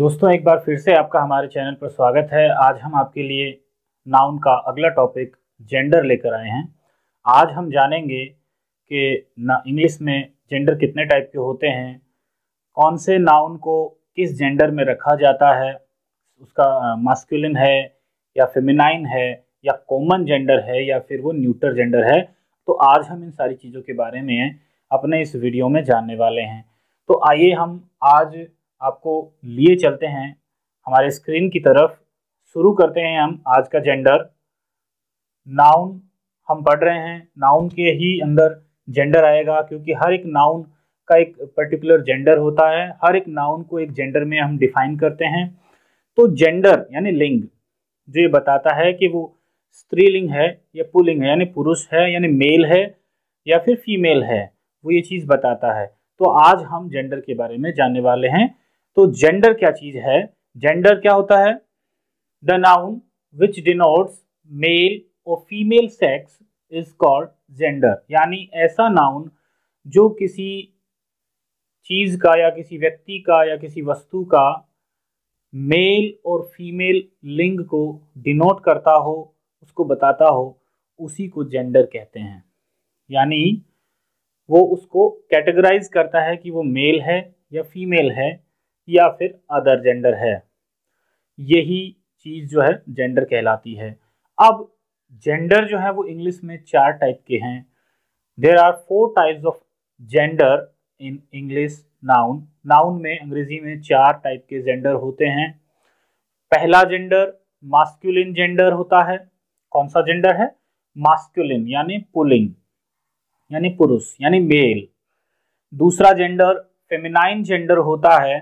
दोस्तों एक बार फिर से आपका हमारे चैनल पर स्वागत है आज हम आपके लिए नाउन का अगला टॉपिक जेंडर लेकर आए हैं आज हम जानेंगे कि इंग्लिश में जेंडर कितने टाइप के होते हैं कौन से नाउन को किस जेंडर में रखा जाता है उसका मास्कुलिन है या फेमिनाइन है या कॉमन जेंडर है या फिर वो न्यूटर जेंडर है तो आज हम इन सारी चीज़ों के बारे में अपने इस वीडियो में जानने वाले हैं तो आइए हम आज आपको लिए चलते हैं हमारे स्क्रीन की तरफ शुरू करते हैं हम आज का जेंडर नाउन हम पढ़ रहे हैं नाउन के ही अंदर जेंडर आएगा क्योंकि हर एक नाउन का एक पर्टिकुलर जेंडर होता है हर एक नाउन को एक जेंडर में हम डिफाइन करते हैं तो जेंडर यानी लिंग जो ये बताता है कि वो स्त्रीलिंग है या पुलिंग है यानी पुरुष है यानी मेल है या फिर फीमेल है वो ये चीज़ बताता है तो आज हम जेंडर के बारे में जानने वाले हैं तो जेंडर क्या चीज है जेंडर क्या होता है the noun which denotes male और female sex is called gender यानी ऐसा नाउन जो किसी चीज का या किसी व्यक्ति का या किसी वस्तु का मेल और फीमेल लिंग को डिनोट करता हो उसको बताता हो उसी को जेंडर कहते हैं यानी वो उसको कैटेगराइज करता है कि वो मेल है या फीमेल है या फिर अदर जेंडर है यही चीज़ जो है जेंडर कहलाती है अब जेंडर जो है वो इंग्लिश में चार टाइप के हैं there are four types of gender in English noun noun में अंग्रेजी में चार टाइप के जेंडर होते हैं पहला जेंडर मास्क्यूलिन जेंडर होता है कौन सा जेंडर है मास्क्यूलिन यानी पुलिंग यानी पुरुष यानी मेल दूसरा जेंडर फेमिनाइन जेंडर होता है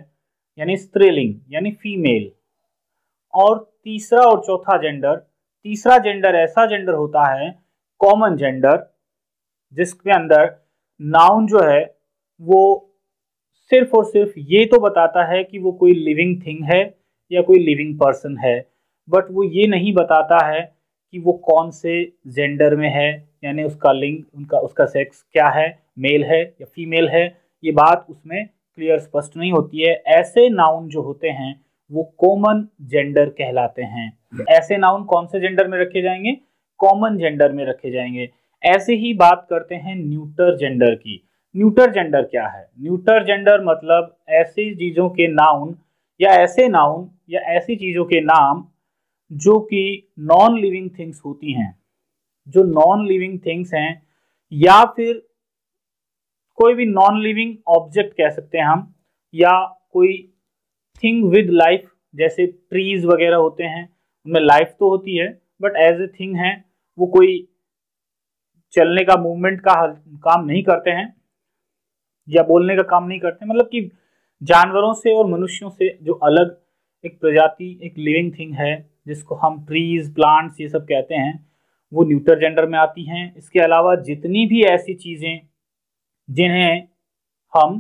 यानी स्त्रीलिंग यानी फीमेल और तीसरा और चौथा जेंडर तीसरा जेंडर ऐसा जेंडर होता है कॉमन जेंडर जिसके अंदर नाउन जो है वो सिर्फ और सिर्फ ये तो बताता है कि वो कोई लिविंग थिंग है या कोई लिविंग पर्सन है बट वो ये नहीं बताता है कि वो कौन से जेंडर में है यानी उसका लिंग उनका उसका सेक्स क्या है मेल है या फीमेल है ये बात उसमें क्लियर स्पष्ट नहीं होती है ऐसे नाउन जो होते हैं वो कॉमन जेंडर कहलाते हैं ऐसे नाउन कौन से जेंडर में रखे जाएंगे कॉमन जेंडर में रखे जाएंगे ऐसे ही बात करते हैं न्यूटर जेंडर की न्यूटर जेंडर क्या है न्यूटर जेंडर मतलब ऐसी चीजों के नाउन या ऐसे नाउन या ऐसी चीजों के नाम जो कि नॉन लिविंग थिंग्स होती हैं जो नॉन लिविंग थिंग्स हैं या फिर कोई भी नॉन लिविंग ऑब्जेक्ट कह सकते हैं हम या कोई थिंग विद लाइफ जैसे ट्रीज वगैरह होते हैं उनमें लाइफ तो होती है बट एज ए थिंग है वो कोई चलने का मूवमेंट का काम नहीं करते हैं या बोलने का काम नहीं करते मतलब कि जानवरों से और मनुष्यों से जो अलग एक प्रजाति एक लिविंग थिंग है जिसको हम ट्रीज प्लांट्स ये सब कहते हैं वो न्यूटर जेंडर में आती हैं इसके अलावा जितनी भी ऐसी चीज़ें जिन्हें हम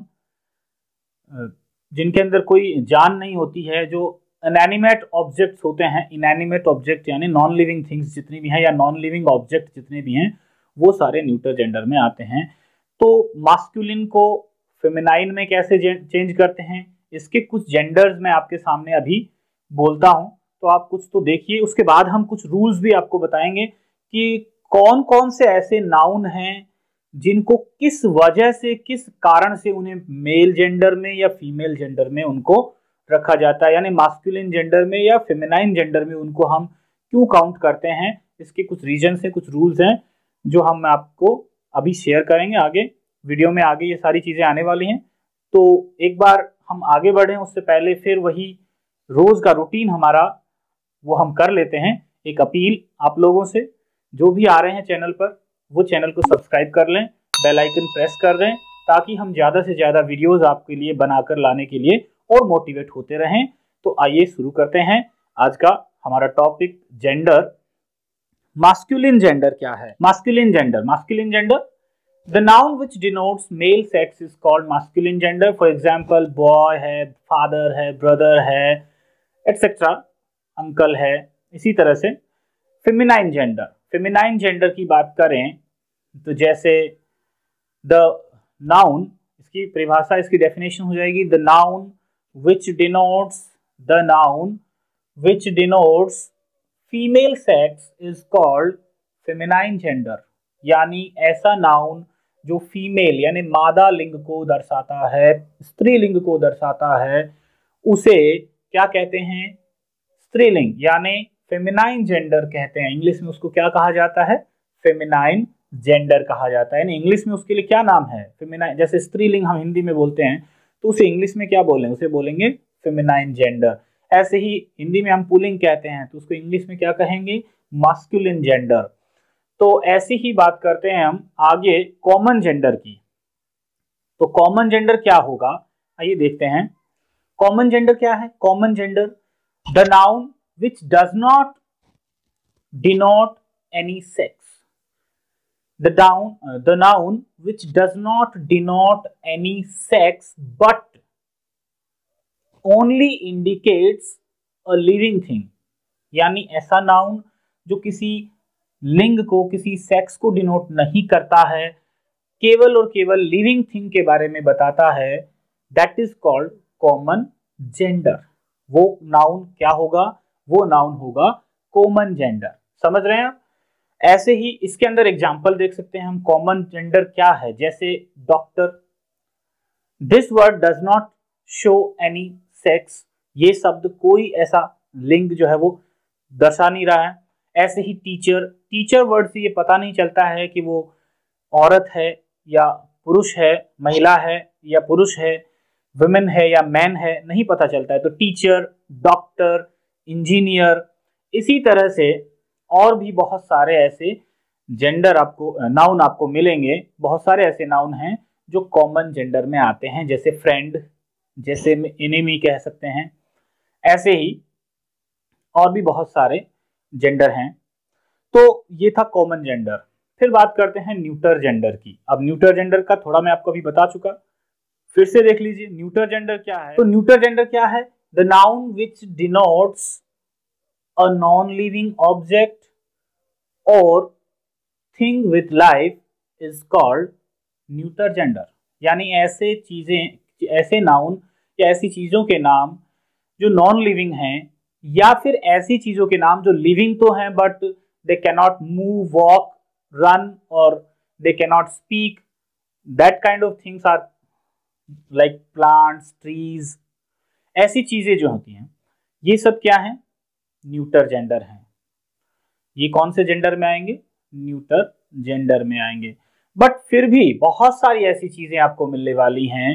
जिनके अंदर कोई जान नहीं होती है जो अनैनिमेट ऑब्जेक्ट्स होते हैं इनैनिमेट ऑब्जेक्ट यानी नॉन लिविंग थिंग्स जितनी भी हैं या नॉन लिविंग ऑब्जेक्ट जितने भी हैं वो सारे न्यूटर जेंडर में आते हैं तो मास्कुलिन को फेमिनाइन में कैसे चेंज करते हैं इसके कुछ जेंडर्स मैं आपके सामने अभी बोलता हूँ तो आप कुछ तो देखिए उसके बाद हम कुछ रूल्स भी आपको बताएंगे कि कौन कौन से ऐसे नाउन हैं जिनको किस वजह से किस कारण से उन्हें मेल जेंडर में या फीमेल जेंडर में उनको रखा जाता है यानी मास्कुलिन जेंडर में या फेमिनाइन जेंडर में उनको हम क्यों काउंट करते हैं इसके कुछ रीजन हैं कुछ रूल्स हैं जो हम आपको अभी शेयर करेंगे आगे वीडियो में आगे ये सारी चीज़ें आने वाली हैं तो एक बार हम आगे बढ़े उससे पहले फिर वही रोज़ का रूटीन हमारा वो हम कर लेते हैं एक अपील आप लोगों से जो भी आ रहे हैं चैनल पर वो चैनल को सब्सक्राइब कर लें बेल आइकन प्रेस कर दें ताकि हम ज़्यादा से ज़्यादा वीडियोस आपके लिए बनाकर लाने के लिए और मोटिवेट होते रहें तो आइए शुरू करते हैं आज का हमारा टॉपिक जेंडर मास्कुलिन जेंडर क्या है masculine gender masculine gender the noun which denotes male sex is called masculine gender for example boy है, फादर है, ब्रदर है, एटसेट्रा अंकल है, इसी तरह से फिमिनाइन जेंडर फेमिनाइन जेंडर की बात करें तो जैसे द नाउन इसकी परिभाषा इसकी डेफिनेशन हो जाएगी the noun which denotes the noun which denotes female sex is called feminine gender यानी ऐसा नाउन जो फीमेल यानी मादा लिंग को दर्शाता है स्त्री लिंग को दर्शाता है उसे क्या कहते हैं स्त्रीलिंग यानी फेमिनाइन जेंडर कहते हैं इंग्लिश में उसको क्या कहा जाता है फेमिनाइन जेंडर कहा जाता है यानी इंग्लिश में उसके लिए क्या नाम है फेमिनाइन जैसे स्त्रीलिंग हम हिंदी में बोलते हैं तो उसे इंग्लिश में क्या बोलेंगे उसे बोलेंगे फेमिनाइन जेंडर ऐसे ही हिंदी में हम पुलिंग कहते हैं तो उसको इंग्लिश में क्या कहेंगे मास्कुलिन जेंडर तो ऐसी ही बात करते हैं हम आगे कॉमन जेंडर की तो कॉमन जेंडर क्या होगा आइए देखते हैं कॉमन जेंडर क्या है common gender the noun which does not denote any sex. The, down, uh, the noun which does not denote any sex but only indicates a living thing यानी ऐसा noun जो किसी लिंग को किसी सेक्स को डिनोट नहीं करता है केवल और केवल लिविंग थिंग के बारे में बताता है that is called common gender वो नाउन क्या होगा वो नाउन होगा कॉमन जेंडर समझ रहे हैं आप ऐसे ही इसके अंदर एग्जाम्पल देख सकते हैं हम कॉमन जेंडर क्या है जैसे doctor this word does not show any sex ये शब्द कोई ऐसा लिंग जो है वो दर्शा नहीं रहा है ऐसे ही टीचर टीचर वर्ड से ये पता नहीं चलता है कि वो औरत है या पुरुष है महिला है या पुरुष है वुमेन है या मैन है नहीं पता चलता है तो टीचर डॉक्टर इंजीनियर इसी तरह से और भी बहुत सारे ऐसे जेंडर आपको नाउन आपको मिलेंगे बहुत सारे ऐसे नाउन हैं जो कॉमन जेंडर में आते हैं जैसे फ्रेंड जैसे एनिमी कह सकते हैं ऐसे ही और भी बहुत सारे जेंडर हैं तो ये था कॉमन जेंडर फिर बात करते हैं न्यूटर जेंडर की अब न्यूटर जेंडर का थोड़ा मैं आपको अभी बता चुका फिर से देख लीजिए न्यूटर जेंडर क्या है तो न्यूटर जेंडर क्या है the noun which denotes a non-living object or thing with life is called neuter gender यानी ऐसे चीज़ें ऐसे नाउन या ऐसी चीज़ों के नाम जो नॉन लिविंग हैं या फिर ऐसी चीज़ों के नाम जो लिविंग तो हैं but they cannot move walk run और they cannot speak that kind of things are like plants trees ऐसी चीज़ें जो होती हैं ये सब क्या है न्यूटर जेंडर है ये कौन से जेंडर में आएंगे न्यूटर जेंडर में आएंगे बट फिर भी बहुत सारी ऐसी चीज़ें आपको मिलने वाली हैं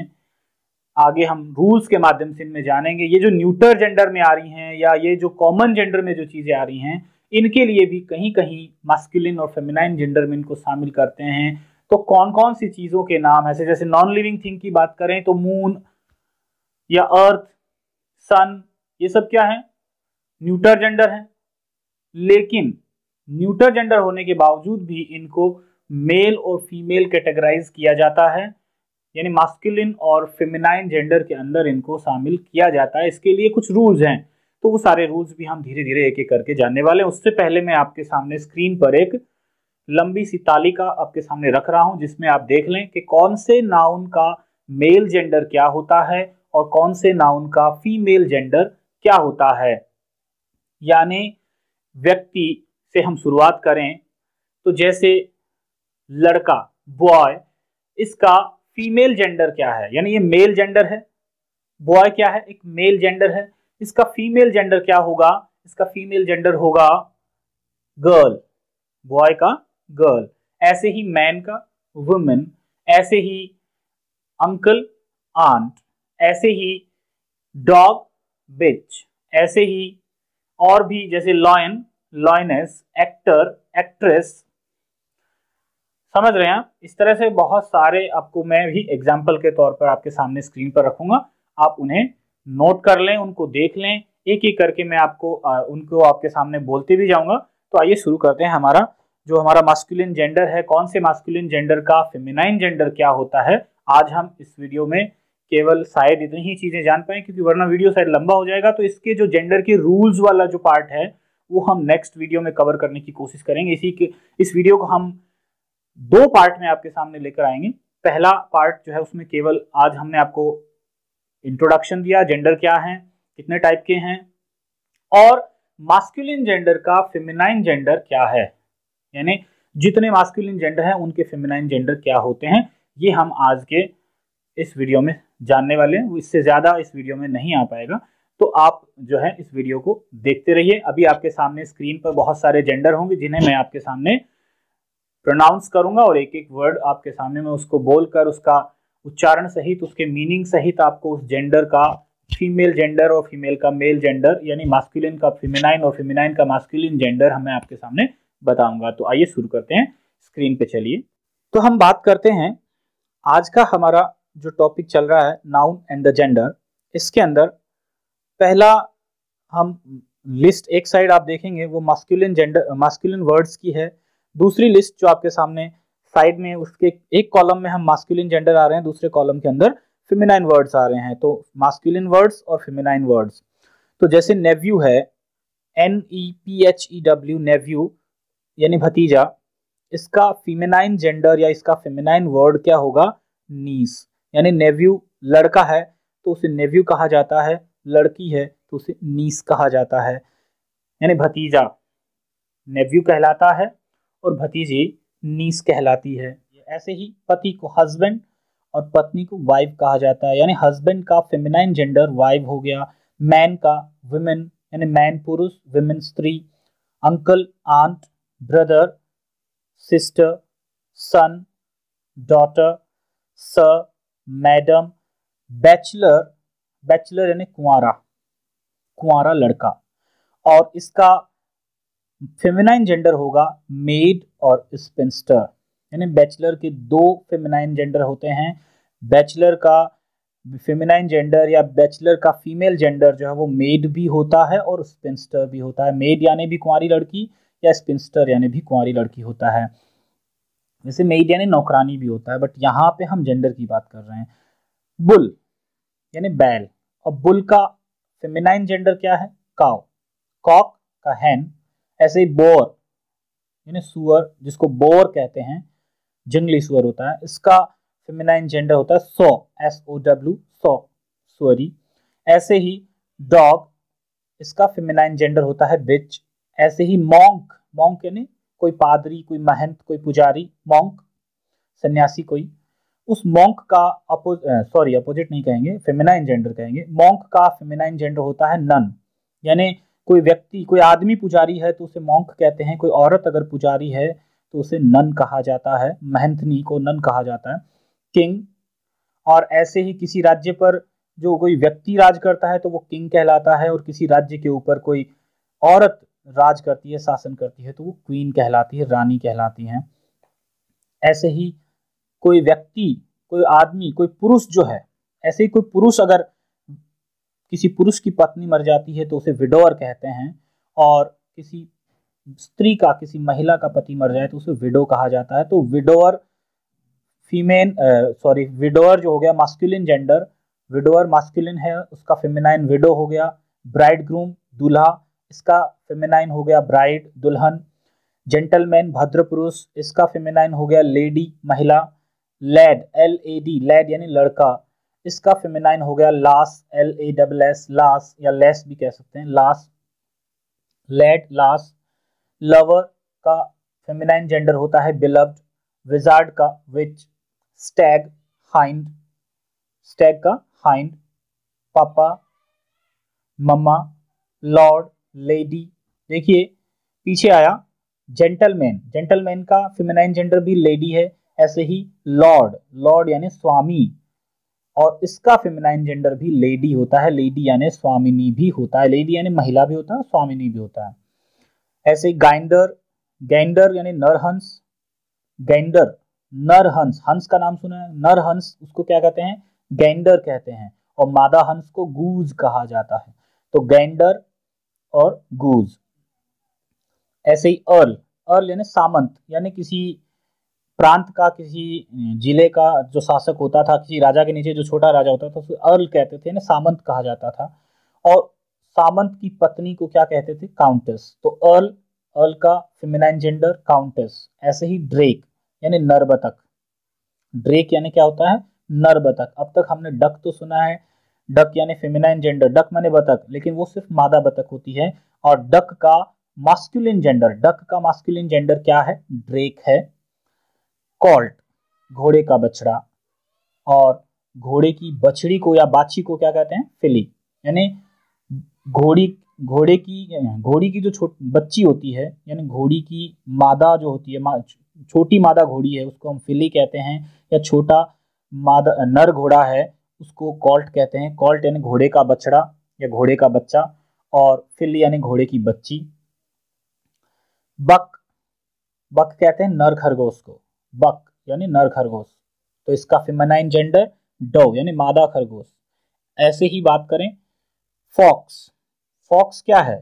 आगे हम रूल्स के माध्यम से इनमें जानेंगे ये जो न्यूटर जेंडर में आ रही हैं या ये जो कॉमन जेंडर में जो चीज़ें आ रही हैं इनके लिए भी कहीं कहीं मस्किलिन और फेमिनाइन जेंडर में इनको शामिल करते हैं तो कौन कौन सी चीज़ों के नाम ऐसे जैसे नॉन लिविंग थिंग की बात करें तो मून या अर्थ सन ये सब क्या है न्यूटर जेंडर है लेकिन न्यूटर जेंडर होने के बावजूद भी इनको मेल और फीमेल कैटेगराइज किया जाता है यानी मास्कुलिन और फेमिनाइन जेंडर के अंदर इनको शामिल किया जाता है इसके लिए कुछ रूल्स हैं तो वो सारे रूल्स भी हम धीरे धीरे एक एक करके जानने वाले हैं उससे पहले मैं आपके सामने स्क्रीन पर एक लंबी सी तालिका आपके सामने रख रहा हूं जिसमें आप देख लें कि कौन से नाउन का मेल जेंडर क्या होता है और कौन से नाउन का फीमेल जेंडर क्या होता है यानी व्यक्ति से हम शुरुआत करें तो जैसे लड़का बॉय इसका फीमेल जेंडर क्या है यानी ये मेल जेंडर है बॉय क्या है एक मेल जेंडर है इसका फीमेल जेंडर क्या होगा इसका फीमेल जेंडर होगा गर्ल बॉय का गर्ल ऐसे ही मैन का वुमेन ऐसे ही अंकल आंट ऐसे ही डॉग बिच ऐसे ही और भी जैसे लॉयन लॉयनेस एक्टर एक्ट्रेस समझ रहे हैं इस तरह से बहुत सारे आपको मैं भी एग्जाम्पल के तौर पर आपके सामने स्क्रीन पर रखूंगा आप उन्हें नोट कर लें उनको देख लें एक एक करके मैं आपको आ, उनको आपके सामने बोलते भी जाऊंगा तो आइए शुरू करते हैं हमारा जो हमारा मास्कुलिन जेंडर है कौन से मास्कुलिन जेंडर का फेमिनाइन जेंडर क्या होता है आज हम इस वीडियो में केवल शायद इतनी ही चीज़ें जान पाए क्योंकि वरना वीडियो शायद लंबा हो जाएगा तो इसके जो जेंडर के रूल्स वाला जो पार्ट है वो हम नेक्स्ट वीडियो में कवर करने की कोशिश करेंगे इसी के इस वीडियो को हम दो पार्ट में आपके सामने लेकर आएंगे पहला पार्ट जो है उसमें केवल आज हमने आपको इंट्रोडक्शन दिया जेंडर क्या है कितने टाइप के हैं और मास्कुलिन जेंडर का फेमिनाइन जेंडर क्या है यानी जितने मास्कुलिन जेंडर हैं उनके फेमिनाइन जेंडर क्या होते हैं ये हम आज के इस वीडियो में जानने वाले हैं वो इससे ज़्यादा इस वीडियो में नहीं आ पाएगा तो आप जो है इस वीडियो को देखते रहिए अभी आपके सामने स्क्रीन पर बहुत सारे जेंडर होंगे जिन्हें मैं आपके सामने प्रोनाउंस करूंगा और एक एक वर्ड आपके सामने मैं उसको बोलकर उसका उच्चारण सहित उसके मीनिंग सहित आपको उस जेंडर का फीमेल जेंडर और फीमेल का मेल जेंडर यानी मास्कुलिन का फीमेनाइन और फीमेनाइन का मास्कुलिन जेंडर हमें आपके सामने बताऊंगा तो आइए शुरू करते हैं स्क्रीन पे चलिए तो हम बात करते हैं आज का हमारा जो टॉपिक चल रहा है नाउन एंड द जेंडर इसके अंदर पहला हम लिस्ट एक साइड आप देखेंगे वो मास्कुलिन जेंडर मास्कुलिन वर्ड्स की है दूसरी लिस्ट जो आपके सामने साइड में उसके एक कॉलम में हम मास्कुलिन जेंडर आ रहे हैं दूसरे कॉलम के अंदर फिमिनाइन वर्ड्स आ रहे हैं तो मास्कुलिन वर्ड्स और फिमिनाइन वर्ड्स तो जैसे नेव्यू है N E P H E W nephew यानी भतीजा इसका फिमिनाइन जेंडर या इसका फिमिनाइन वर्ड क्या होगा नीस यानी नेव्यू लड़का है तो उसे नेव्यू कहा जाता है लड़की है तो उसे नीस कहा जाता है यानी भतीजा नेव्यू कहलाता है और भतीजी नीस कहलाती है ऐसे ही पति को हस्बैंड और पत्नी को वाइफ कहा जाता है यानी हस्बैंड का फेमिनाइन जेंडर वाइफ हो गया मैन का वुमेन यानी मैन पुरुष वुमेन स्त्री uncle aunt brother sister son daughter sir madam bachelor bachelor यानी कुआरा कुआरा लड़का और इसका फेमिनाइन जेंडर होगा मेड और स्पेंस्टर यानी बैचलर के दो फेमिनाइन जेंडर होते हैं बैचलर का फेमिनाइन जेंडर या बैचलर का फीमेल जेंडर जो है वो मेड भी होता है और स्पेंस्टर भी होता है मेड यानी भी कुंवारी लड़की या स्पिंस्टर यानी भी कुंवारी लड़की होता है वैसे मेड यानी नौकरानी भी होता है बट यहाँ पे हम जेंडर की बात कर रहे हैं बुल यानी बैल और बुल का फेमिनाइन जेंडर क्या है काव कॉक का हैन ऐसे ही बोर यानी सुअर जिसको बोर कहते हैं जंगली सुअर होता है इसका फेमिनाइन जेंडर होता है सो एस ओ डब्ल्यू सो सुअरी ऐसे ही डॉग इसका फेमिनाइन जेंडर होता है बिच ऐसे ही मोंक मोंक यानी कोई पादरी कोई महंत कोई पुजारी मॉन्क सन्यासी कोई उस मॉन्क का अपो सॉरी अपोजिट नहीं कहेंगे फेमिनाइन जेंडर कहेंगे मॉन्क का फेमिनाइन जेंडर होता है नन यानी कोई व्यक्ति कोई आदमी पुजारी है तो उसे मॉन्क कहते हैं कोई औरत अगर पुजारी है तो उसे नन कहा जाता है महंतनी को नन कहा जाता है किंग और ऐसे ही किसी राज्य पर जो कोई व्यक्ति राज करता है तो वो किंग कहलाता है और किसी राज्य के ऊपर कोई औरत राज करती है शासन करती है तो वो क्वीन कहलाती है रानी कहलाती है ऐसे ही कोई व्यक्ति कोई आदमी कोई पुरुष जो है ऐसे ही कोई पुरुष अगर किसी पुरुष की पत्नी मर जाती है तो उसे विडोअर कहते हैं और किसी स्त्री का किसी महिला का पति मर जाए तो उसे विडो कहा जाता है तो विडोअर फीमेल सॉरी विडोअर जो हो गया मास्कुलिन जेंडर विडोअर मास्कुलिन है उसका फेमिनाइन विडो हो गया ब्राइड ग्रूम दूल्हा इसका फेमिनाइन हो गया ब्राइड दुल्हन जेंटलमैन भद्र पुरुष इसका फेमिनाइन हो गया लेडी महिला lad L A D lad यानी लड़का इसका फेमिनाइन हो गया lass L A double S lass या लेस भी कह सकते हैं लास लैड लास लवर का फेमिनाइन जेंडर होता है बिलव्ड विजार्ड का विच स्टैग हाइंड स्टैग का hind papa mamma lord lady देखिए पीछे आया जेंटलमैन जेंटलमैन का फिमेनाइन जेंडर भी लेडी है ऐसे ही लॉर्ड लॉर्ड यानी स्वामी और इसका फिमेनाइन जेंडर भी लेडी होता है लेडी यानी स्वामिनी भी होता है लेडी यानी महिला भी होता है स्वामिनी भी होता है ऐसे गाइंडर गैंडर यानी नरहंस गैंडर नरहंस हंस का नाम सुना है नरहंस उसको क्या कहते हैं गैंडर कहते हैं और मादा हंस को गूज कहा जाता है तो गैंडर और गूज ऐसे ही अर्ल अर्ल यानी सामंत यानी किसी प्रांत का किसी जिले का जो शासक होता था किसी राजा के नीचे जो छोटा राजा होता था उसे अर्ल कहते थे यानी सामंत कहा जाता था और सामंत की पत्नी को क्या कहते थे काउंटेस तो अर्ल अर्ल का फिमिनाइन जेंडर काउंटेस ऐसे ही ड्रेक यानी नरबतक ड्रेक यानी क्या होता है नरबतक अब तक हमने डक तो सुना है डक यानी फेमिनाइन जेंडर डक माने बतख लेकिन वो सिर्फ मादा बतख होती है और डक का मास्कुलिन जेंडर डक का मास्कुलिन जेंडर क्या है ड्रेक है कॉल्ट घोड़े का बछड़ा और घोड़े की बछड़ी को या बाछी को क्या कहते हैं फिली यानी घोड़ी घोड़े की घोड़ी की जो छोट बच्ची होती है यानी घोड़ी की मादा जो होती है मा, छोटी मादा घोड़ी है उसको हम फिली कहते हैं या छोटा मादा नर घोड़ा है उसको कॉल्ट कहते हैं कॉल्ट यानी घोड़े का बछड़ा या घोड़े का बच्चा और फिल यानी घोड़े की बच्ची बक बक कहते हैं नर खरगोश को बक यानी नर खरगोश तो इसका फिमेनाइन जेंडर डो यानी मादा खरगोश ऐसे ही बात करें फॉक्स फॉक्स क्या है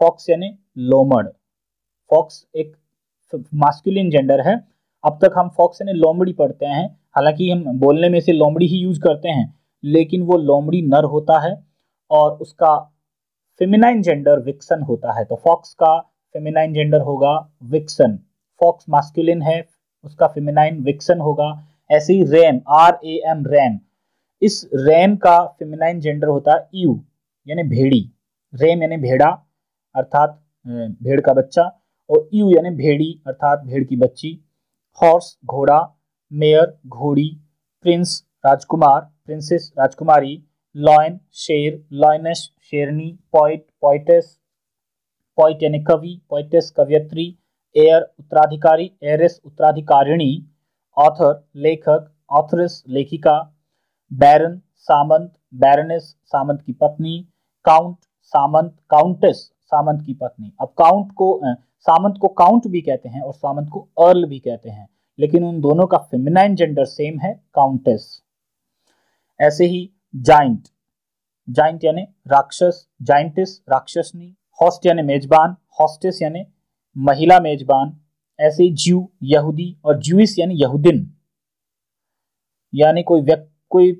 फॉक्स यानी लोमड़ फॉक्स एक मास्कुलिन जेंडर है अब तक हम फॉक्स यानी लोमड़ी पढ़ते हैं हालांकि हम बोलने में से लोमड़ी ही यूज करते हैं लेकिन वो लोमड़ी नर होता है और उसका फेमिनाइन जेंडर विक्सन होता है तो फॉक्स का फेमिनाइन जेंडर होगा विक्सन फॉक्स मास्कुलिन है उसका फेमिनाइन विक्सन होगा ऐसे ही ram R A M ram इस रैम का फेमिनाइन जेंडर होता है यू यानी भेड़ी रैम यानी भेड़ा अर्थात भेड़ का बच्चा और यू यानी भेड़ी अर्थात भेड़ की बच्ची हॉर्स घोड़ा मेयर घोड़ी प्रिंस राजकुमार प्रिंसेस राजकुमारी लॉयन शेर लॉयनस शेरनी पॉइट पॉइटस पॉइट यानी कवि पॉइटस कवियत्री एयर उत्तराधिकारी एयरस उत्तराधिकारिणी ऑथर लेखक ऑथरस लेखिका बैरन सामंत बैरनेस सामंत की पत्नी काउंट सामंत काउंटेस सामंत की पत्नी अब काउंट को सामंत को काउंट भी कहते हैं और सामंत को अर्ल भी कहते हैं लेकिन उन दोनों का फेमिनाइन जेंडर सेम है काउंटेस ऐसे ही जाइंट जाइंट यानी राक्षस जाइंटिस राक्षसनी हॉस्ट यानी मेजबान हॉस्टेस यानी महिला मेजबान ऐसे ही ज्यू यहूदी और ज्यूस यानी यहूदिन यानी कोई व्यक्ति कोई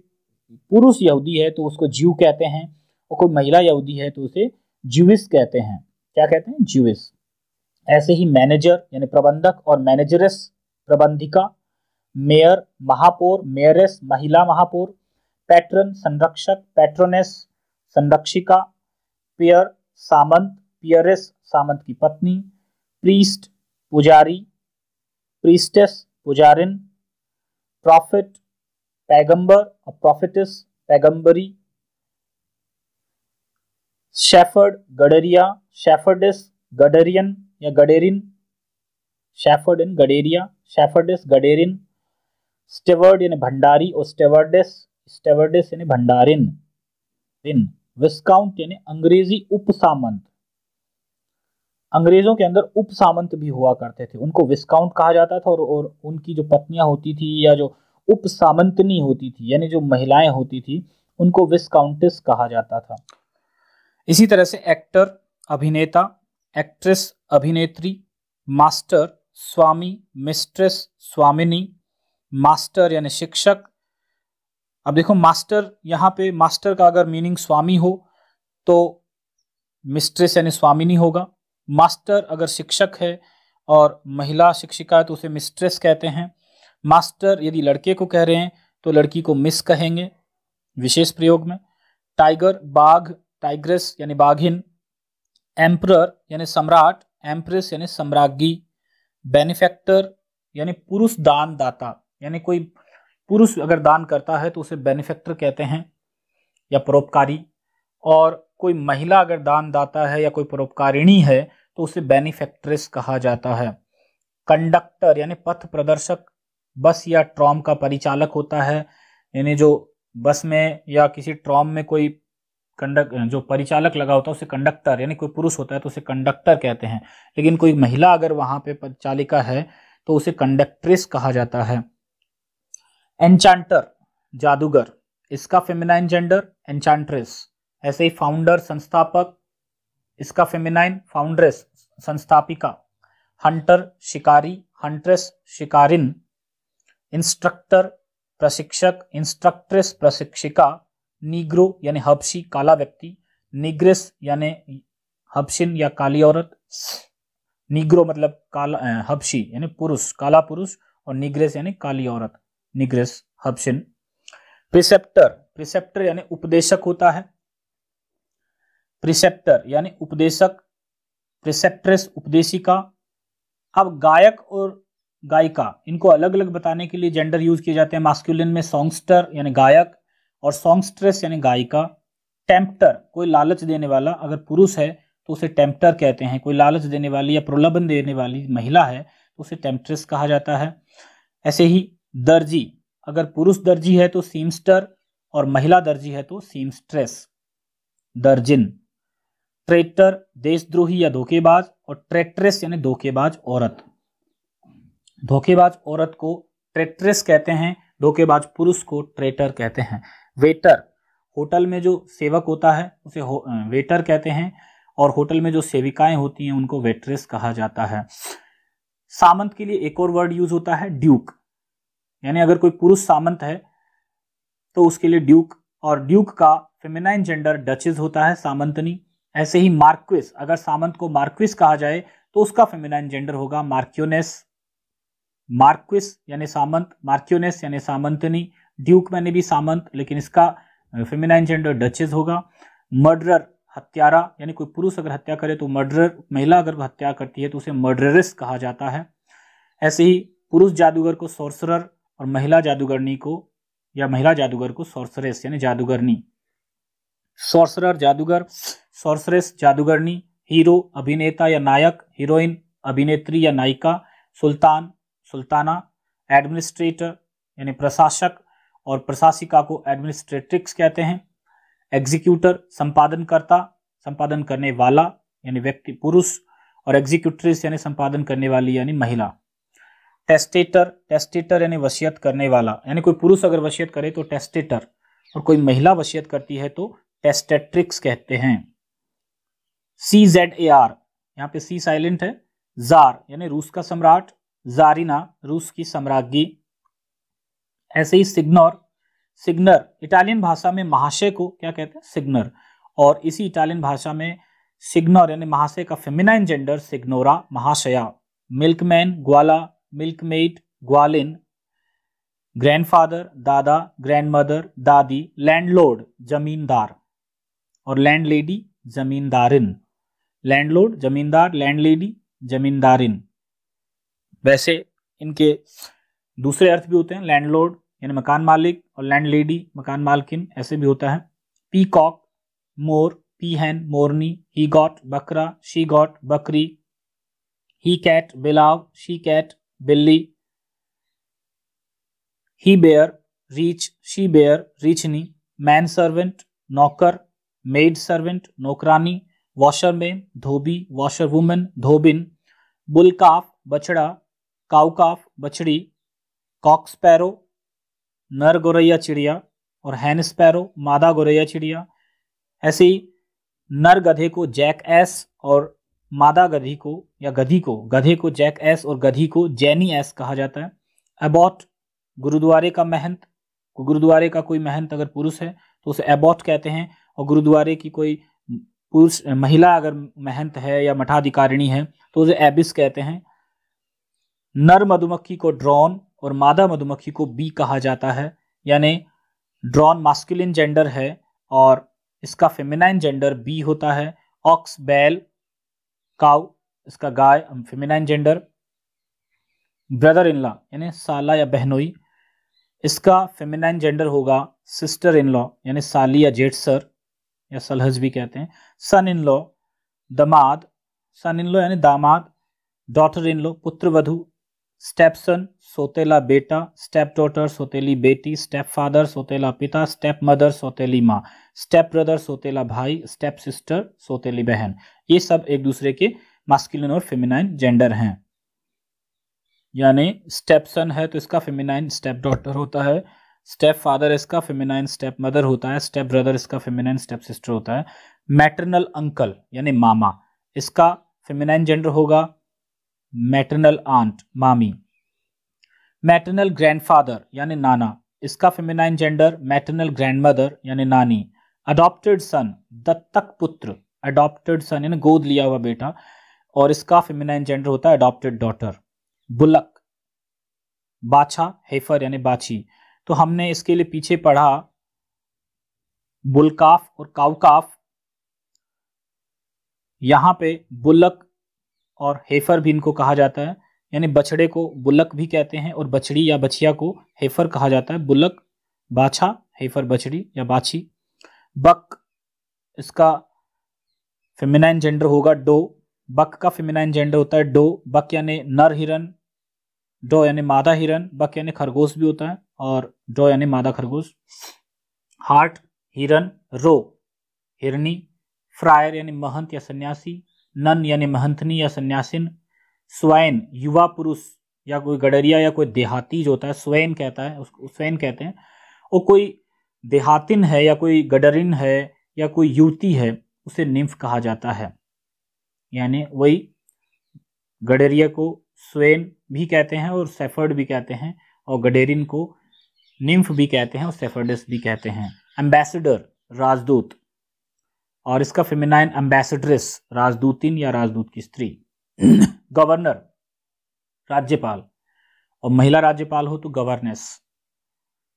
पुरुष यहूदी है तो उसको ज्यू कहते हैं और कोई महिला यहूदी है तो उसे ज्यूस कहते हैं क्या कहते हैं ज्यूस ऐसे ही मैनेजर यानी प्रबंधक और मैनेजरस प्रबंधिका मेयर महापौर मेयरेस महिला महापौर पैट्रन संरक्षक पैट्रोनेस संरक्षिका पियर सामंत पियरेस सामंत की पत्नी प्रीस्ट पुजारी प्रीस्टेस पुजारिन प्रॉफिट पैगंबर और प्रॉफिटिस पैगंबरी शेफर्ड गडरिया शेफर्डिस गडरियन या गडेरिन शेफर्ड इन गडेरिया शेफर्डिस गडेरिन स्टेवर्ड यानी भंडारी और स्टेवर्डिस स्टेवर्डिस यानी भंडारिन इन विस्काउंट यानी अंग्रेजी उपसामंत अंग्रेजों के अंदर उपसामंत भी हुआ करते थे उनको विस्काउंट कहा जाता था और, और उनकी जो पत्नियां होती थी या जो उपसामंतनी होती थी यानी जो महिलाएं होती थी उनको विस्काउंटिस कहा जाता था इसी तरह से एक्टर अभिनेता एक्ट्रेस अभिनेत्री मास्टर स्वामी मिस्ट्रेस स्वामिनी मास्टर यानी शिक्षक अब देखो मास्टर यहाँ पे मास्टर का अगर मीनिंग स्वामी हो तो मिस्ट्रेस यानी स्वामिनी होगा मास्टर अगर शिक्षक है और महिला शिक्षिका है तो उसे मिस्ट्रेस कहते हैं मास्टर यदि लड़के को कह रहे हैं तो लड़की को मिस कहेंगे विशेष प्रयोग में टाइगर बाघ टाइग्रेस यानी बाघिन एम्प्रर यानी सम्राट एम्प्रेस यानी सम्राज्ञी बेनिफैक्टर यानी पुरुष दान दाता यानी कोई पुरुष अगर दान करता है तो उसे बेनिफैक्टर कहते हैं या परोपकारी और कोई महिला अगर दान दाता है या कोई परोपकारिणी है तो उसे बेनिफेक्ट्रेस कहा जाता है कंडक्टर यानी पथ प्रदर्शक बस या ट्रॉम का परिचालक होता है यानी जो बस में या किसी ट्रॉम में कोई कंडक्ट जो परिचालक लगा होता है उसे कंडक्टर यानी कोई पुरुष होता है तो उसे कंडक्टर कहते हैं लेकिन कोई महिला अगर वहां पे परिचालिका है तो उसे कंडक्ट्रेस कहा जाता है एनचांटर जादूगर इसका फेमिनाइन जेंडर एनचांट्रेस ऐसे ही फाउंडर संस्थापक इसका फेमिनाइन फाउंड्रेस संस्थापिका हंटर शिकारी हंट्रेस शिकारिन इंस्ट्रक्टर प्रशिक्षक इंस्ट्रक्ट्रेस प्रशिक्षिका निग्रो यानी हबशी काला व्यक्ति निग्रेस यानी हबशिन या काली औरत निग्रो मतलब काला हबशी यानी पुरुष काला पुरुष और निग्रेस यानी काली औरत निग्रेस हबशिन प्रिसेप्टर प्रिसेप्टर यानी उपदेशक होता है प्रिसेप्टर यानी उपदेशक प्रिसेप्ट्रेस उपदेशिका अब गायक और गायिका इनको अलग अलग बताने के लिए जेंडर यूज किए जाते हैं मास्कुलिन में सॉन्गस्टर यानी गायक और सॉन्गस्ट्रेस यानी गायिका टेम्प्टर कोई लालच देने वाला अगर पुरुष है तो उसे टेम्प्टर कहते हैं कोई लालच देने वाली या प्रलोभन देने वाली महिला है तो उसे टेम्पट्रेस कहा जाता है ऐसे ही दर्जी अगर पुरुष दर्जी है तो सीमस्टर और महिला दर्जी है तो सीमस्ट्रेस दर्जिन ट्रेटर देशद्रोही या धोखेबाज और ट्रेट्रेस यानी धोखेबाज औरत धोखेबाज औरत को ट्रेट्रेस कहते हैं धोखेबाज पुरुष को ट्रेटर कहते हैं वेटर होटल में जो सेवक होता है उसे हो, वेटर कहते हैं और होटल में जो सेविकाएं होती हैं उनको वेट्रेस कहा जाता है सामंत के लिए एक और वर्ड यूज होता है ड्यूक यानी अगर कोई पुरुष सामंत है तो उसके लिए ड्यूक और ड्यूक का फेमिनाइन जेंडर डचेज होता है सामंतनी ऐसे ही मार्क्विस अगर सामंत को मार्क्विस कहा जाए तो उसका फेमिनाइन जेंडर होगा मार्क्योनेस मार्क्विस यानी सामंत मार्क्योनेस यानी सामंतनी ड्यूक मैंने भी सामंत लेकिन इसका फेमिनाइन जेंडर डचेज होगा मर्डरर हत्यारा यानी कोई पुरुष अगर हत्या करे तो मर्डरर महिला अगर हत्या करती है तो उसे मर्डरस कहा जाता है ऐसे ही पुरुष जादूगर को सोर्सरर और महिला जादूगरनी को या महिला जादूगर को सोर्सरेस यानी जादूगरनी सोर्सरर जादूगर सोर्सरेस जादूगरनी हीरो अभिनेता या नायक हीरोइन अभिनेत्री या नायिका सुल्तान सुल्ताना एडमिनिस्ट्रेटर यानी प्रशासक और प्रशासिका को एडमिनिस्ट्रेट्रिक्स कहते हैं एग्जीक्यूटर संपादनकर्ता संपादन करने वाला यानी व्यक्ति पुरुष और एग्जीक्यूट्रिस यानी संपादन करने वाली यानी महिला टेस्टेटर टेस्टेटर यानी वसीयत करने वाला यानी कोई पुरुष अगर वसीयत करे तो टेस्टेटर और कोई महिला वसीयत करती है तो टेस्टेट्रिक्स कहते हैं सी जेड ए आर यहाँ पे सी साइलेंट है जार यानी रूस का सम्राट जारिना रूस की सम्राज्ञी ऐसे ही सिग्नर सिग्नर इटालियन भाषा में महाशय को क्या कहते हैं सिग्नर और इसी इटालियन भाषा में सिग्नर यानी महाशय का फेमिनाइन जेंडर सिग्नोरा महाशया मिल्कमैन ग्वाला मिल्कमेट ग्वालिन ग्रैंडफादर दादा ग्रैंडमदर दादी लैंडलोर्ड जमींदार और लैंडलेडी जमींदारिन लैंडलोर्ड जमींदार लैंडलेडी जमींदारिन वैसे इनके दूसरे अर्थ भी होते हैं लैंडलोर्ड यानी मकान मालिक और लैंड लेडी मकान मालकिन ऐसे भी होता है पी कॉक मोर पी हैन मोरनी ही गॉट बकरा शी गॉट बकरी ही कैट बिलाव शी कैट बिल्ली ही बेयर रीच शी बेयर रीचनी मैन सर्वेंट नौकर मेड सर्वेंट नौकरानी वॉशरमैन धोबी वॉशर वुमेन धोबिन बुलकाफ बछड़ा काउकाफ बछड़ी कॉक स्पैरो नर गोरैया चिड़िया और हैन स्पैरो मादा गोरैया चिड़िया ऐसी नर गधे को जैक एस और मादा गधी को या गधी को गधे को जैक एस और गधी को जैनी एस कहा जाता है अबॉट गुरुद्वारे का महंत गुरुद्वारे का कोई महंत अगर पुरुष है तो उसे अबॉट कहते हैं और गुरुद्वारे की कोई पुरुष महिला अगर महंत है या मठाधिकारिणी है तो उसे एबिस कहते हैं नर मधुमक्खी को ड्रॉन और मादा मधुमक्खी को बी कहा जाता है यानी ड्रॉन मास्कुलिन जेंडर है और इसका फेमिनाइन जेंडर बी होता है ऑक्स बैल काउ इसका गाय feminine gender brother in law यानी साला या बहनोई इसका फेमिनाइन जेंडर होगा सिस्टर इन लॉ यानी साली या जेठ सर या सलहज भी कहते हैं सन इन लॉ दमाद सन इन लॉ यानी दामाद डॉटर इन लॉ पुत्र वधु स्टेपसन सोतेला बेटा स्टेप डॉटर सोतेली बेटी स्टेप फादर सोतेला पिता स्टेप मदर सोतेली माँ स्टेप ब्रदर सोतेला भाई स्टेप सिस्टर सोतेली बहन ये सब एक दूसरे के मास्कुलिन और फेमिनाइन जेंडर हैं यानी स्टेपसन है तो इसका फेमिनाइन स्टेप डॉटर होता है स्टेप फादर इसका फेमिनाइन स्टेप मदर होता है स्टेप ब्रदर इसका फेमिनाइन स्टेप सिस्टर होता है मैटरनल अंकल यानी मामा इसका फेमिनाइन जेंडर होगा मैटरनल आंट मामी मैटरनल ग्रैंडफादर यानी नाना इसका फेमिनाइन जेंडर मैटरनल ग्रैंडमदर यानी नानी अडॉप्टेड सन दत्तक पुत्र अडॉप्टेड सन यानी गोद लिया हुआ बेटा और इसका फेमिनाइन जेंडर होता है अडॉप्टेड डॉटर बुलक बाछा हेफर यानी बाछी तो हमने इसके लिए पीछे पढ़ा बुलकाफ और काउकाफ यहां पे बुलक और हेफर भी इनको कहा जाता है यानी बछड़े को बुलक भी कहते हैं और बछड़ी या बछिया को हेफर कहा जाता है बुलक बाछा हेफर बछड़ी या बाछी बक इसका फेमिनाइन जेंडर होगा डो बक का फेमिनाइन जेंडर होता है डो बक यानी नर हिरन डो यानी मादा हिरन बक यानी खरगोश भी होता है और डो यानी मादा खरगोश हार्ट हिरन रो हिरनी फ्रायर यानी महंत या सन्यासी नन यानी महंतनी या सन्यासिन स्वयं युवा पुरुष या कोई गडरिया या कोई देहाती जो होता है स्वयं कहता है उसको स्वयं कहते हैं और कोई देहातिन है या कोई गडरिन है या कोई युवती है उसे निम्फ कहा जाता है यानी वही गडेरिया को स्वेन भी कहते हैं और सेफर्ड भी कहते हैं और गडेरिन को निम्फ भी कहते हैं और सेफर्डस भी कहते हैं एम्बेसडर राजदूत और इसका फेमिनाइन एम्बेसड्रेस राजदूतिन या राजदूत की स्त्री गवर्नर राज्यपाल और महिला राज्यपाल हो तो गवर्नेस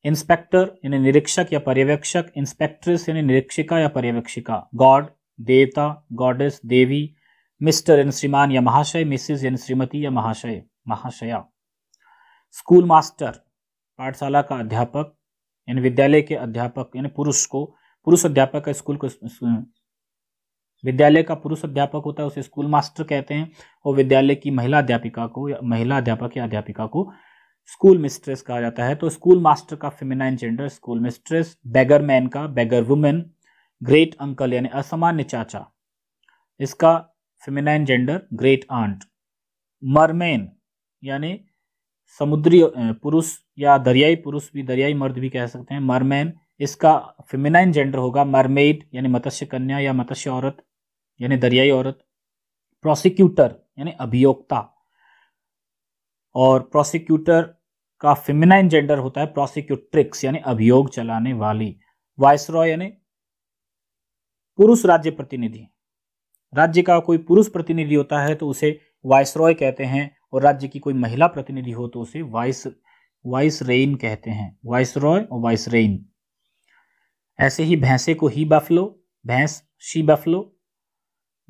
इंस्पेक्टर यानी निरीक्षक या पर्यवेक्षक इंस्पेक्ट्रेस यानी निरीक्षिका या पर्यवेक्षिका गॉड देवता गॉडेस देवी मिस्टर यानी श्रीमान या महाशय मिसेज यानी श्रीमती या महाशय महाशया स्कूल मास्टर पाठशाला का अध्यापक यानी विद्यालय के अध्यापक यानी पुरुष को पुरुष अध्यापक का स्कूल को विद्यालय का पुरुष अध्यापक होता है उसे स्कूल मास्टर कहते हैं और विद्यालय की महिला अध्यापिका को या महिला अध्यापक या अध्यापिका को स्कूल मिस्ट्रेस कहा जाता है तो स्कूल मास्टर का feminine gender school mistress beggar man का बैगर वुमेन ग्रेट अंकल यानी असामान्य चाचा इसका feminine gender great aunt merman यानी समुद्री पुरुष या दरियाई पुरुष भी दरियाई मर्द भी कह सकते हैं मरमैन इसका फिमिनाइन जेंडर होगा मरमेड यानी मत्स्य कन्या या मत्स्य औरत यानी दरियाई औरत प्रोसिक्यूटर यानी अभियोक्ता और प्रोसिक्यूटर का फिमिनाइन जेंडर होता है प्रोसिक्यूट्रिक्स यानी अभियोग चलाने वाली वायसरॉय यानी पुरुष राज्य प्रतिनिधि राज्य का कोई पुरुष प्रतिनिधि होता है तो उसे वायसरॉय कहते हैं और राज्य की कोई महिला प्रतिनिधि हो तो उसे वाइस वाइस रेन कहते हैं वाइस रॉय और वाइस रेन ऐसे ही भैंसे को ही बफलो भैंस शी बफलो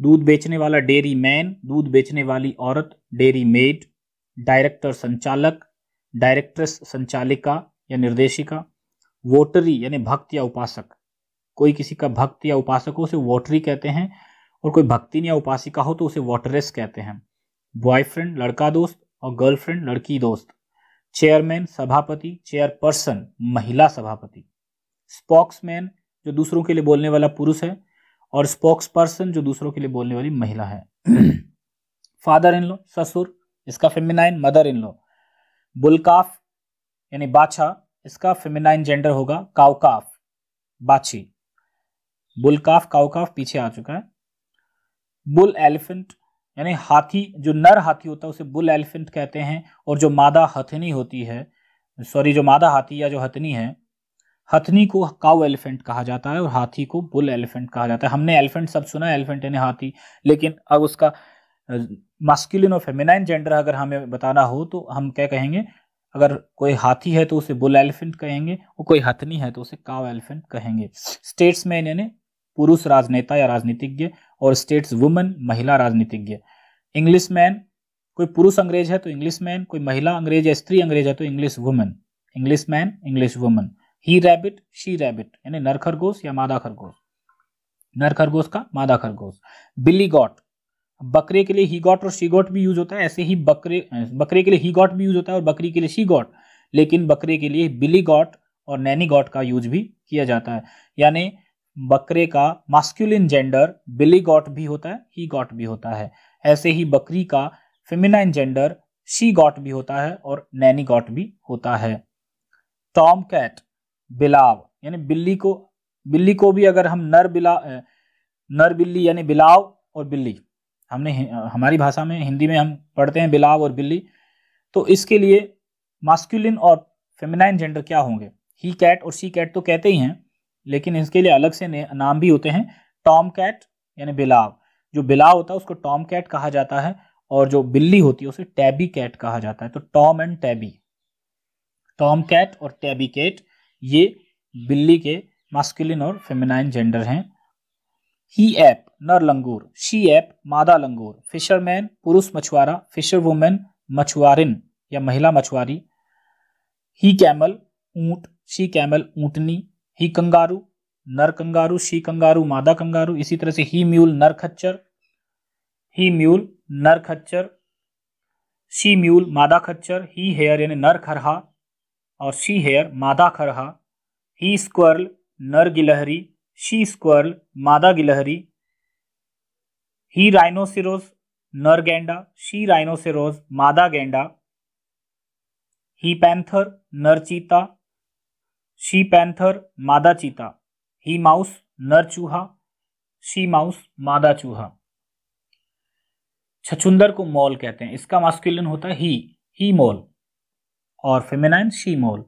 दूध बेचने वाला डेरी मैन दूध बेचने वाली औरत डेरी मेड डायरेक्टर संचालक डायरेक्ट्रेस संचालिका या निर्देशिका वोटरी यानी भक्त या उपासक कोई किसी का भक्त या उपासक हो उसे वोटरी कहते हैं और कोई भक्ति या उपासिका हो तो उसे वोटरेस कहते हैं बॉयफ्रेंड लड़का दोस्त और गर्लफ्रेंड लड़की दोस्त चेयरमैन सभापति चेयरपर्सन महिला सभापति स्पोक्समैन जो दूसरों के लिए बोलने वाला पुरुष है और स्पोक्स पर्सन जो दूसरों के लिए बोलने वाली महिला है फादर इन लो ससुर इसका फेमिनाइन मदर इन लो बुलकाफ यानी बाछा इसका फेमिनाइन जेंडर होगा काउकाफ बाछी बुलकाफ काउकाफ पीछे आ चुका है बुल एलिफेंट यानी हाथी जो नर हाथी होता है उसे बुल एलिफेंट कहते हैं और जो मादा हथनी होती है सॉरी जो मादा हाथी या जो हथनी है हथनी को काउ एलिफेंट कहा जाता है और हाथी को बुल एलिफेंट कहा जाता है हमने एलिफेंट सब सुना है एलिफेंट यानी हाथी लेकिन अब उसका मास्कुलिन और फेमिनाइन जेंडर अगर हमें बताना हो तो हम क्या कहेंगे अगर कोई हाथी है तो उसे बुल एलिफेंट कहेंगे और कोई हथनी है तो उसे काव एलिफेंट कहेंगे स्टेट्स मैन यानी पुरुष राजनेता या राजनीतिज्ञ और स्टेट्स वुमेन महिला राजनीतिज्ञ इंग्लिश मैन कोई पुरुष अंग्रेज है तो इंग्लिश मैन कोई महिला अंग्रेज या स्त्री अंग्रेज है तो English women English man English women he rabbit she rabbit यानी नर खरगोश या मादा खरगोश नर खरगोश का मादा खरगोश बिल्ली गॉट बकरे के लिए ही गॉट और शी गॉट भी यूज होता है ऐसे ही बकरे बकरे के लिए ही गॉट भी यूज होता है और बकरी के लिए शी गॉट लेकिन बकरे के लिए बिली गॉट और नैनी गॉट का यूज भी किया जाता है यानी बकरे का मास्क्यूलिन जेंडर बिली गॉट भी होता है ही गॉट भी होता है ऐसे ही बकरी का फेमिनाइन जेंडर शी गॉट भी होता है और नैनी गॉट भी होता है टॉम कैट बिलाव यानी बिल्ली को बिल्ली को भी अगर हम नर बिला नर बिल्ली यानी बिलाव और बिल्ली हमने हमारी भाषा में हिंदी में हम पढ़ते हैं बिलाव और बिल्ली तो इसके लिए मास्कुलिन और फेमिनाइन जेंडर क्या होंगे ही कैट और सी कैट तो कहते ही हैं लेकिन इसके लिए अलग से नाम भी होते हैं टॉम कैट यानी बिलाव जो बिलाव होता है उसको टॉम कैट कहा जाता है और जो बिल्ली होती है उसे टैबी कैट कहा जाता है तो tom and tabby tom cat और टैबी कैट ये बिल्ली के मास्कुलिन और फेमिनाइन जेंडर हैं ही ऐप नर लंगूर शी ऐप मादा लंगूर फिशरमैन पुरुष मछुआरा फिशर वुमेन मछुआरिन या महिला मछुआरी ही कैमल ऊंट शी कैमल ऊंटनी ही कंगारू नर कंगारू शी कंगारू मादा कंगारू इसी तरह से ही म्यूल नर खच्चर ही म्यूल नर खच्चर शी म्यूल मादा खच्चर ही हेयर यानी नर खरहा और शी हेयर मादा खरहा ही स्क्वर्ल नर गिलहरी शी स्क्वर्ल मादा गिलहरी ही राइनोसिरोस नर गेंडा शी राइनोसिरोस मादा गेंडा ही पैंथर नर चीता शी पैंथर मादा चीता ही माउस नर चूहा शी माउस मादा चूहा छछुंदर को मॉल कहते हैं इसका मास्कुलिन होता है ही ही मॉल और फेमेनाइन शी मोल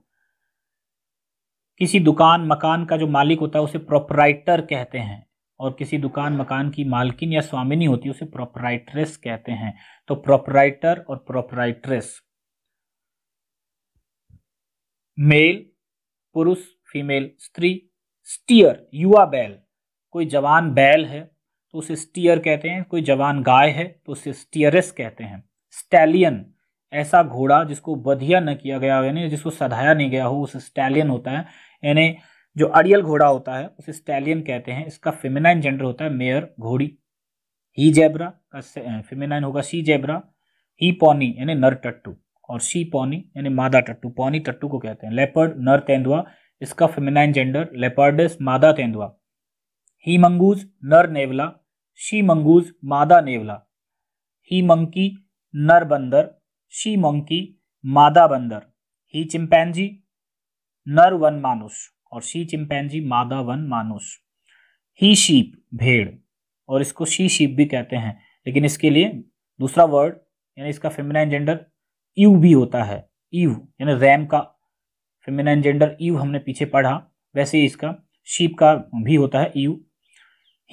किसी दुकान मकान का जो मालिक होता है उसे प्रोपराइटर कहते हैं और किसी दुकान मकान की मालकिन या स्वामिनी होती है उसे प्रोपराइट्रेस कहते हैं तो प्रोपराइटर और प्रोपराइट्रेस मेल पुरुष फीमेल स्त्री स्टीयर युवा बैल कोई जवान बैल है तो उसे स्टीयर कहते हैं कोई जवान गाय है तो उसे स्टीयरेस कहते हैं स्टैलियन ऐसा घोड़ा जिसको बधिया न किया गया हो यानी जिसको सधाया नहीं गया हो उस स्टैलियन होता है यानी जो अड़ियल घोड़ा होता है उसे स्टैलियन कहते हैं इसका फेमिनाइन जेंडर होता है मेयर घोड़ी ही जैबरा का फेमिनाइन होगा सी जैबरा ही पौनी यानी नर टट्टू और शी पौनी यानी मादा टट्टू पौनी टट्टू को कहते हैं लेपर्ड नर तेंदुआ इसका फेमिनाइन जेंडर लेपर्डस मादा तेंदुआ ही मंगूज नर नेवला शी मंगूज मादा नेवला ही मंकी नर बंदर शी मंकी मादा बंदर ही चिंपैनजी नर वन मानुष और शी चिंपैनजी मादा वन मानुष ही शीप भेड़ और इसको शी शीप भी कहते हैं लेकिन इसके लिए दूसरा वर्ड यानी इसका फेमिनाइन जेंडर ईव भी होता है ईव यानी रैम का फेमिनाइन जेंडर ईव हमने पीछे पढ़ा वैसे ही इसका शीप का भी होता है ईव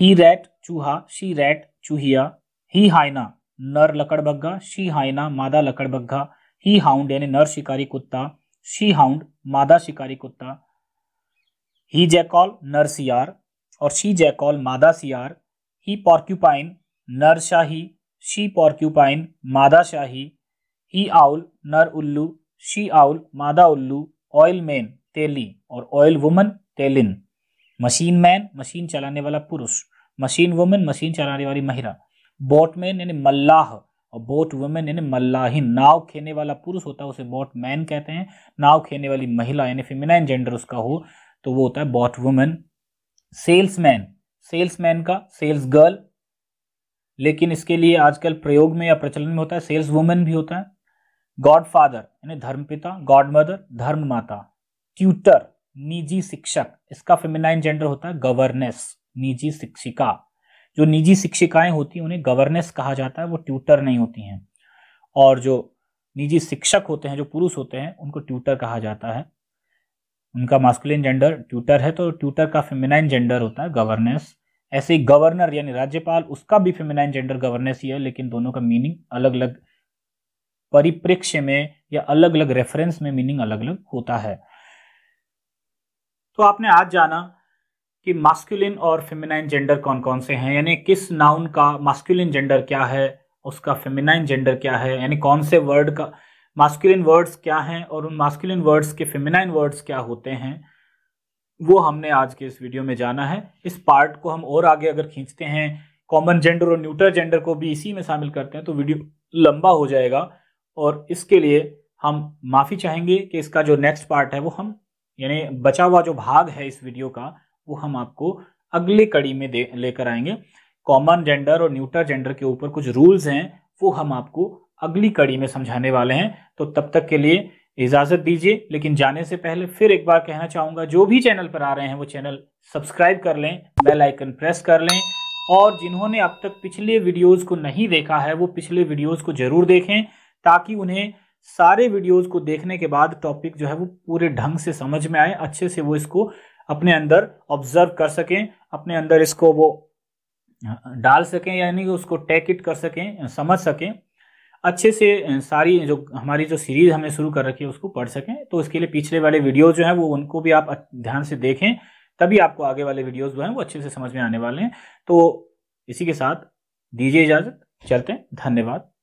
ही रैट चूहा शी रैट चूहिया ही हाइना नर लकड़बग्घा शी हाइना मादा लकड़बग्घा ही हाउंड यानी नर शिकारी कुत्ता शी हाउंड मादा शिकारी कुत्ता ही जैकॉल नर सियार और शी जैकॉल मादा सियार ही पॉर्क्यूपाइन नर शाही शी पॉर्क्यूपाइन मादा शाही ही आउल नर उल्लू शी आउल मादा उल्लू ऑयल मैन तेली और ऑयल वुमन तेलिन मशीन मैन मशीन चलाने वाला पुरुष मशीन वुमन मशीन चलाने वाली महिला बोटमैन यानी मल्लाह और बोट वुमेन यानी मल्लाही नाव खेने वाला पुरुष होता है उसे बोट मैन कहते हैं नाव खेने वाली महिला यानी फिमिनाइन जेंडर उसका हो तो वो होता है बोट वुमेन सेल्समैन सेल्समैन का सेल्स गर्ल लेकिन इसके लिए आजकल प्रयोग में या प्रचलन में होता है सेल्स वुमेन भी होता है गॉड फादर यानी धर्म पिता गॉड मदर धर्म माता ट्यूटर निजी शिक्षक इसका फेमिनाइन जेंडर होता है गवर्नेस निजी शिक्षिका जो निजी शिक्षिकाएं होती हैं उन्हें गवर्नेस कहा जाता है वो ट्यूटर नहीं होती हैं और जो निजी शिक्षक होते हैं जो पुरुष होते हैं उनको ट्यूटर कहा जाता है उनका मास्कुलिन जेंडर ट्यूटर है तो ट्यूटर का फेमिनाइन जेंडर होता है गवर्नेस ऐसे ही गवर्नर यानी राज्यपाल उसका भी फेमिनाइन जेंडर गवर्नेस ही है लेकिन दोनों का मीनिंग अलग अलग परिप्रेक्ष्य में या अलग अलग रेफरेंस में मीनिंग अलग अलग होता है तो आपने आज जाना कि मास्कुलिन और फेमिनाइन जेंडर कौन कौन से हैं यानी किस नाउन का मास्कुलिन जेंडर क्या है उसका फेमिनाइन जेंडर क्या है यानी कौन से वर्ड का मास्कुलिन वर्ड्स क्या हैं और उन मास्कुलिन वर्ड्स के फेमिनाइन वर्ड्स क्या होते हैं वो हमने आज के इस वीडियो में जाना है इस पार्ट को हम और आगे अगर खींचते हैं कॉमन जेंडर और न्यूट्रल जेंडर को भी इसी में शामिल करते हैं तो वीडियो लंबा हो जाएगा और इसके लिए हम माफ़ी चाहेंगे कि इसका जो नेक्स्ट पार्ट है वो हम यानी बचा हुआ जो भाग है इस वीडियो का वो हम आपको अगले कड़ी में लेकर आएंगे कॉमन जेंडर और न्यूटर जेंडर के ऊपर कुछ रूल्स हैं वो हम आपको अगली कड़ी में समझाने वाले हैं तो तब तक के लिए इजाज़त दीजिए लेकिन जाने से पहले फिर एक बार कहना चाहूंगा जो भी चैनल पर आ रहे हैं वो चैनल सब्सक्राइब कर लें बेल आइकन प्रेस कर लें और जिन्होंने अब तक पिछले वीडियोस को नहीं देखा है वो पिछले वीडियोस को जरूर देखें ताकि उन्हें सारे वीडियोस को देखने के बाद टॉपिक जो है वो पूरे ढंग से समझ में आए अच्छे से वो इसको अपने अंदर ऑब्जर्व कर सकें अपने अंदर इसको वो डाल सकें यानी उसको टेक इट कर सकें समझ सकें अच्छे से सारी जो हमारी जो सीरीज हमने शुरू कर रखी है उसको पढ़ सकें तो इसके लिए पिछले वाले वीडियो जो हैं वो उनको भी आप ध्यान से देखें तभी आपको आगे वाले वीडियोस जो हैं वो अच्छे से समझ में आने वाले हैं तो इसी के साथ दीजिए इजाज़त चलते हैं धन्यवाद